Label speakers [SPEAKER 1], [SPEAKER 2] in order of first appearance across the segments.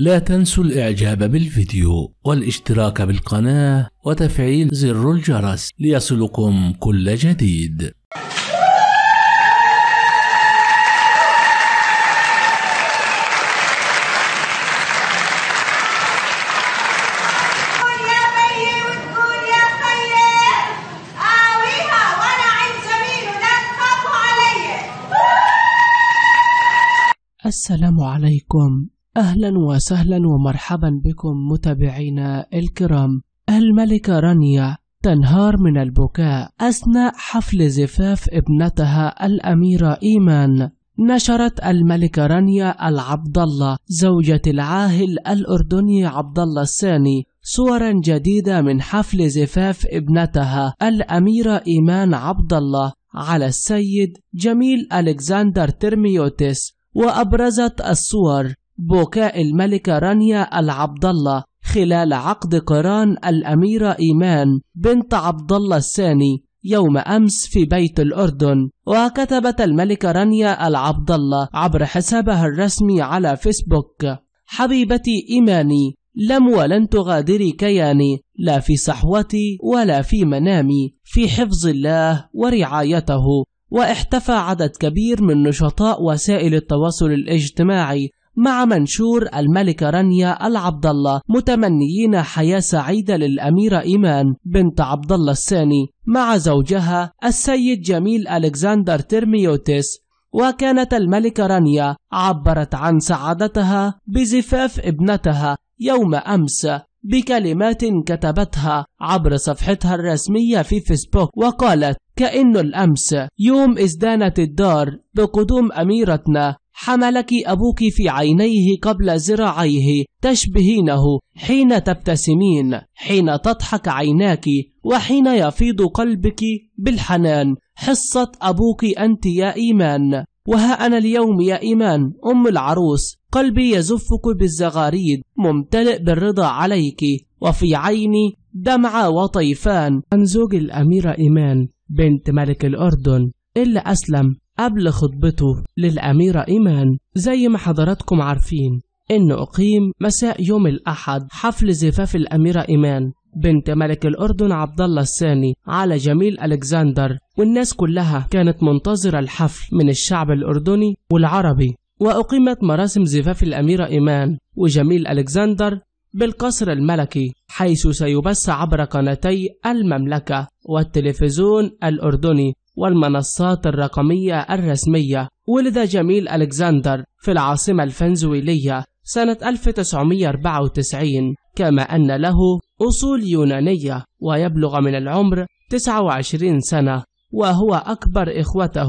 [SPEAKER 1] لا تنسوا الاعجاب بالفيديو والاشتراك بالقناة وتفعيل زر الجرس ليصلكم كل جديد السلام عليكم أهلا وسهلا ومرحبا بكم متابعينا الكرام الملكة رانيا تنهار من البكاء أثناء حفل زفاف ابنتها الأميرة إيمان نشرت الملكة رانيا العبد الله زوجة العاهل الأردني عبد الله الثاني صورا جديدة من حفل زفاف ابنتها الأميرة إيمان عبد الله على السيد جميل ألكسندر ترميوتس وأبرزت الصور بكاء الملكة رانيا العبد الله خلال عقد قران الأميرة إيمان بنت عبد الله الثاني يوم أمس في بيت الأردن وكتبت الملكة رانيا العبد الله عبر حسابها الرسمي على فيسبوك حبيبتي إيماني لم ولن تغادري كياني لا في صحوتي ولا في منامي في حفظ الله ورعايته واحتفى عدد كبير من نشطاء وسائل التواصل الاجتماعي مع منشور الملكة رانيا العبد الله متمنيين حياة سعيدة للأميرة إيمان بنت عبد الله الثاني مع زوجها السيد جميل ألكسندر ترميوتس وكانت الملكة رانيا عبرت عن سعادتها بزفاف ابنتها يوم أمس بكلمات كتبتها عبر صفحتها الرسمية في فيسبوك وقالت كأنه الأمس يوم ازدانت الدار بقدوم أميرتنا حملك أبوك في عينيه قبل ذراعيه تشبهينه حين تبتسمين حين تضحك عيناك وحين يفيض قلبك بالحنان حصة أبوك أنت يا إيمان وها أنا اليوم يا إيمان أم العروس قلبي يزفك بالزغاريد ممتلئ بالرضا عليك وفي عيني دمعة وطيفان عن زوج الأميرة إيمان بنت ملك الأردن اللي أسلم قبل خطبته للأميرة إيمان زي ما حضراتكم عارفين إن أقيم مساء يوم الأحد حفل زفاف الأميرة إيمان بنت ملك الأردن عبد الله الثاني على جميل ألكسندر والناس كلها كانت منتظرة الحفل من الشعب الأردني والعربي وأقيمت مراسم زفاف الأميرة إيمان وجميل ألكسندر بالقصر الملكي حيث سيبث عبر قناتي المملكة والتلفزيون الأردني والمنصات الرقمية الرسمية ولد جميل ألكسندر في العاصمة الفنزويلية سنة 1994 كما أن له أصول يونانية ويبلغ من العمر 29 سنة وهو أكبر إخوته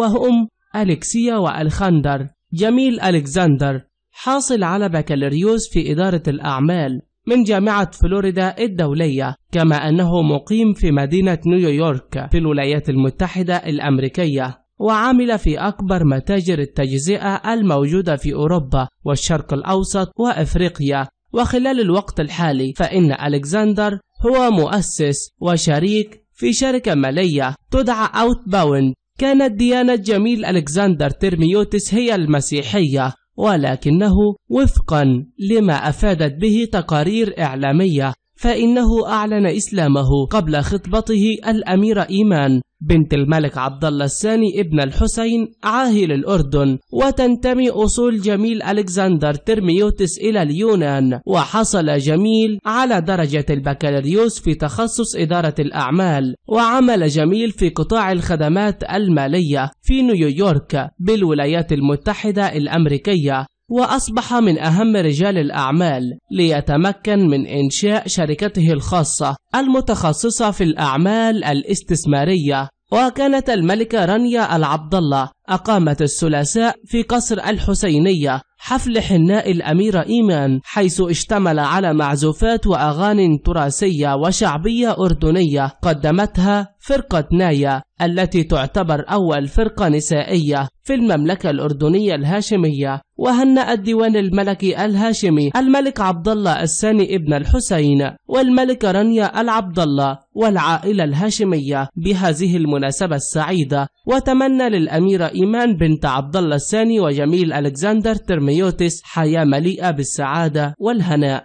[SPEAKER 1] وهم أليكسيا وألخندر جميل ألكسندر حاصل على بكالوريوس في إدارة الأعمال من جامعة فلوريدا الدولية كما أنه مقيم في مدينة نيويورك في الولايات المتحدة الأمريكية وعمل في أكبر متاجر التجزئة الموجودة في أوروبا والشرق الأوسط وأفريقيا وخلال الوقت الحالي فإن ألكسندر هو مؤسس وشريك في شركة مالية تدعى أوتباوند كانت ديانة جميل ألكسندر ترميوتس هي المسيحية ولكنه وفقا لما أفادت به تقارير إعلامية فإنه أعلن إسلامه قبل خطبته الأميرة إيمان بنت الملك عبد الله الثاني ابن الحسين عاهل الأردن وتنتمي أصول جميل ألكسندر ترميوتس إلى اليونان وحصل جميل على درجة البكالوريوس في تخصص إدارة الأعمال وعمل جميل في قطاع الخدمات المالية في نيويورك بالولايات المتحدة الأمريكية وأصبح من أهم رجال الأعمال ليتمكن من إنشاء شركته الخاصة المتخصصة في الأعمال الاستثمارية وكانت الملكة رانيا العبدالله أقامت الثلاثاء في قصر الحسينية حفل حناء الأميرة إيمان حيث اشتمل على معزوفات وأغاني تراثية وشعبية أردنية قدمتها فرقة نايا التي تعتبر أول فرقة نسائية في المملكة الأردنية الهاشمية وهنأ الديوان الملكي الهاشمي الملك عبد الله الثاني ابن الحسين والملكة رانيا العبد الله والعائلة الهاشمية بهذه المناسبة السعيدة وتمنى للأميرة إيمان بنت عبد الله الثاني وجميل ألكسندر ترميوتس حياة مليئة بالسعادة والهناء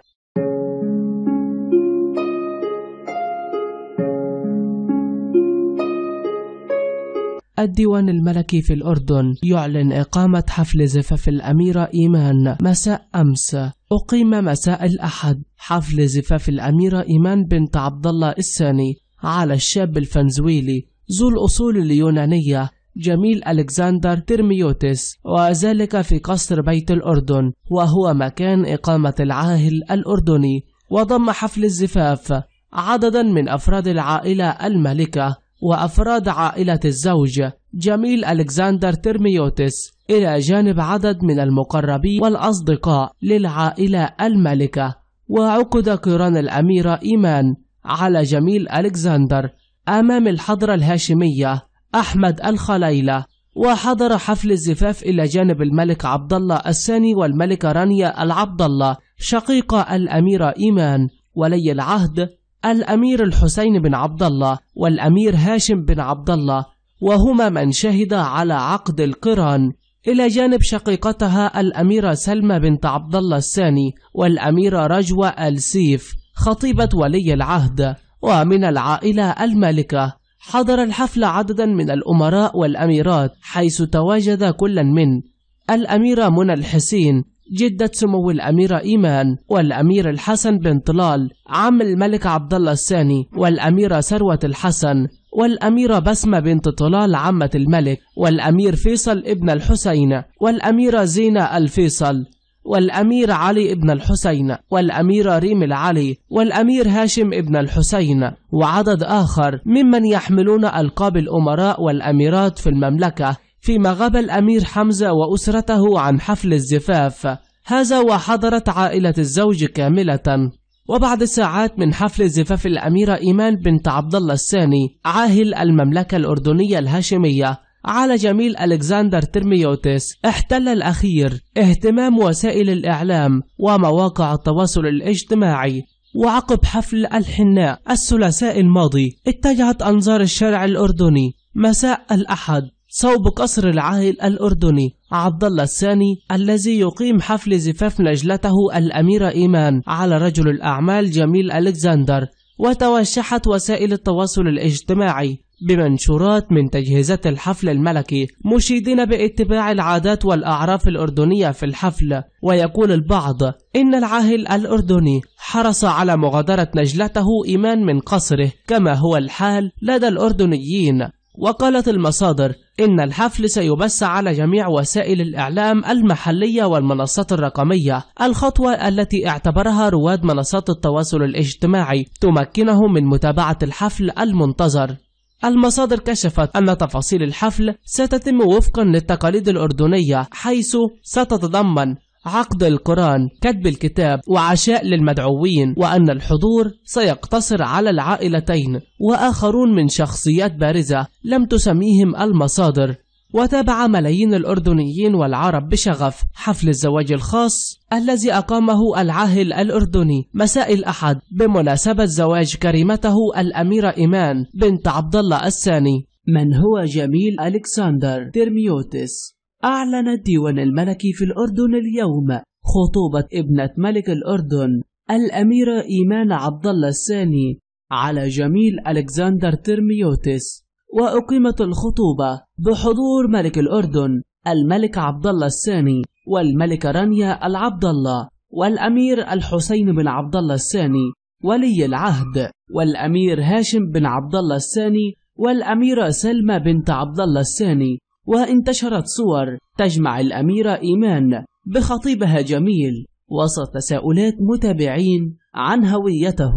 [SPEAKER 1] الديوان الملكي في الأردن يعلن إقامة حفل زفاف الأميرة إيمان مساء أمس أقيم مساء الأحد حفل زفاف الأميرة إيمان بنت عبد الله الثاني على الشاب الفنزويلي ذو الأصول اليونانية جميل ألكسندر ترميوتس وذلك في قصر بيت الأردن وهو مكان إقامة العاهل الأردني وضم حفل الزفاف عددا من أفراد العائلة الملكة وأفراد عائلة الزوج جميل ألكسندر ترميوتس إلى جانب عدد من المقربين والأصدقاء للعائلة الملكة وعقد قران الأميرة إيمان على جميل ألكسندر أمام الحضرة الهاشمية أحمد الخليلة وحضر حفل الزفاف إلى جانب الملك عبد الله الثاني والملكة رانيا العبد الله شقيقة الأميرة إيمان ولي العهد الأمير الحسين بن عبد الله والأمير هاشم بن عبد الله وهما من شهد على عقد القران إلى جانب شقيقتها الأميرة سلمى بنت عبد الله الثاني والأميرة رجوة السيف خطيبة ولي العهد ومن العائلة المالكة حضر الحفل عددا من الأمراء والأميرات حيث تواجد كل من الأميرة منى الحسين جدة سمو الأميرة إيمان والأمير الحسن بن طلال عم الملك عبد الله الثاني والأميرة ثروة الحسن والأميرة بسمة بنت طلال عمة الملك والأمير فيصل ابن الحسين والأميرة زينة الفيصل والأمير علي ابن الحسين والأميرة ريم العلي والأمير هاشم ابن الحسين وعدد آخر ممن يحملون ألقاب الأمراء والأميرات في المملكة فيما غاب الأمير حمزة وأسرته عن حفل الزفاف هذا وحضرت عائلة الزوج كاملة وبعد ساعات من حفل زفاف الأميرة إيمان بنت عبد الله الثاني عاهل المملكة الأردنية الهاشمية على جميل ألكسندر ترميوتس احتل الأخير اهتمام وسائل الإعلام ومواقع التواصل الاجتماعي وعقب حفل الحناء الثلاثاء الماضي اتجهت أنظار الشارع الأردني مساء الأحد صوب قصر العاهل الأردني عبد الله الثاني الذي يقيم حفل زفاف نجلته الأميرة إيمان على رجل الأعمال جميل ألكسندر وتوشحت وسائل التواصل الاجتماعي بمنشورات من تجهيزات الحفل الملكي مشيدين باتباع العادات والأعراف الأردنية في الحفل ويقول البعض إن العاهل الأردني حرص على مغادرة نجلته إيمان من قصره كما هو الحال لدى الأردنيين وقالت المصادر إن الحفل سيبث على جميع وسائل الإعلام المحلية والمنصات الرقمية الخطوة التي اعتبرها رواد منصات التواصل الاجتماعي تمكنهم من متابعة الحفل المنتظر المصادر كشفت أن تفاصيل الحفل ستتم وفقا للتقاليد الأردنية حيث ستتضمن عقد القرآن كتب الكتاب وعشاء للمدعوين وأن الحضور سيقتصر على العائلتين وآخرون من شخصيات بارزة لم تسميهم المصادر وتابع ملايين الأردنيين والعرب بشغف حفل الزواج الخاص الذي أقامه العاهل الأردني مساء الأحد بمناسبة زواج كريمته الأميرة إيمان بنت عبد الله الثاني من هو جميل ألكسندر ترميوتس أعلن الديوان الملكي في الأردن اليوم خطوبة ابنة ملك الأردن الأميرة إيمان عبد الله الثاني على جميل ألكسندر ترميوتس وأقيمت الخطوبة بحضور ملك الأردن الملك عبد الله الثاني والملكة رانيا العبد الله والأمير الحسين بن عبد الله الثاني ولي العهد والأمير هاشم بن عبد الله الثاني والأميرة سلمى بنت عبد الله الثاني وانتشرت صور تجمع الأميرة إيمان بخطيبها جميل وسط تساؤلات متابعين عن هويته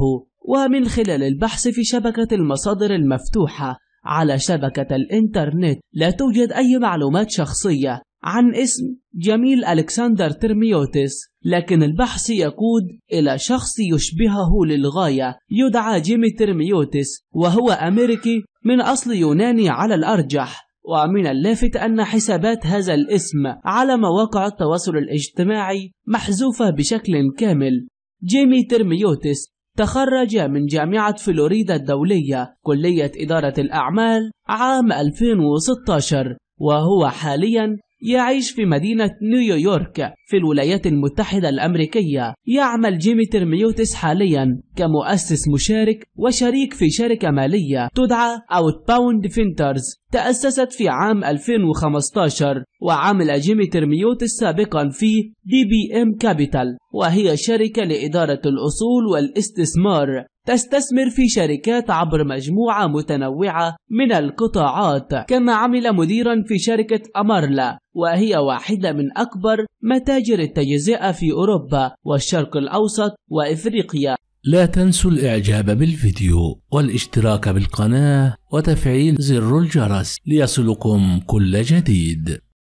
[SPEAKER 1] ومن خلال البحث في شبكة المصادر المفتوحة على شبكة الإنترنت لا توجد أي معلومات شخصية عن اسم جميل ألكسندر ترميوتس لكن البحث يقود إلى شخص يشبهه للغاية يدعى جيمي ترميوتس وهو أمريكي من أصل يوناني على الأرجح ومن اللافت أن حسابات هذا الاسم على مواقع التواصل الاجتماعي محذوفة بشكل كامل جيمي ترميوتس تخرج من جامعة فلوريدا الدولية كلية إدارة الأعمال عام 2016 وهو حاليا يعيش في مدينة نيويورك في الولايات المتحدة الأمريكية يعمل جيمي ترميوتس حاليا كمؤسس مشارك وشريك في شركة مالية تدعى Outbound Finters تأسست في عام 2015 وعمل جيمي ترميوتس سابقا في DBM بي ام كابيتال وهي شركة لإدارة الأصول والاستثمار تستثمر في شركات عبر مجموعة متنوعة من القطاعات كما عمل مديرا في شركة أمارلا وهي واحدة من أكبر متاجر التجزئة في أوروبا والشرق الأوسط وإفريقيا لا تنسوا الإعجاب بالفيديو والاشتراك بالقناة وتفعيل زر الجرس ليصلكم كل جديد